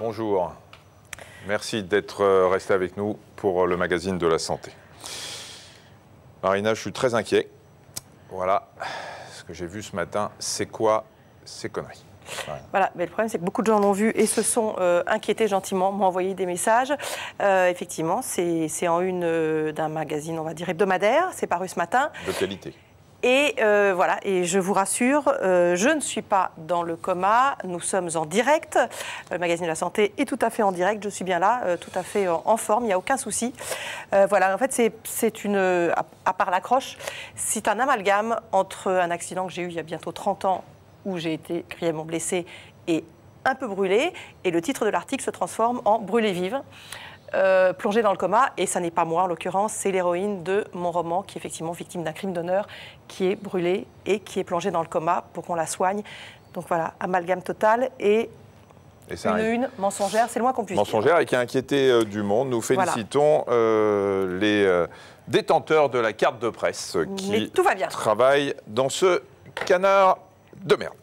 Bonjour. Merci d'être resté avec nous pour le magazine de la santé. Marina, je suis très inquiet. Voilà ce que j'ai vu ce matin. C'est quoi ces conneries voilà. mais le problème, c'est que beaucoup de gens l'ont vu et se sont euh, inquiétés gentiment, m'ont envoyé des messages. Euh, effectivement, c'est en une euh, d'un magazine, on va dire, hebdomadaire. C'est paru ce matin. De qualité. Et euh, voilà, et je vous rassure, euh, je ne suis pas dans le coma, nous sommes en direct. Euh, le magazine de la santé est tout à fait en direct, je suis bien là, tout à fait en forme, il n'y a aucun souci. voilà, en fait, c'est une, à, part l'accroche, c'est un amalgame entre un accident que j'ai eu il y a bientôt 30 ans où j'ai été grièvement blessée et un peu brûlé, et le titre de l'article se transforme en Brûlée vive. Euh, plongée dans le coma. Et ça n'est pas moi, en l'occurrence, c'est l'héroïne de mon roman qui est effectivement victime d'un crime d'honneur, qui est brûlée et qui est plongée dans le coma pour qu'on la soigne. Donc voilà, amalgame total et une, une mensongère, c'est loin qu'on puisse Mensongère et qui a inquiété euh, du monde. Nous félicitons euh, les détenteurs de la carte de presse qui tout travaillent dans ce canard de merde.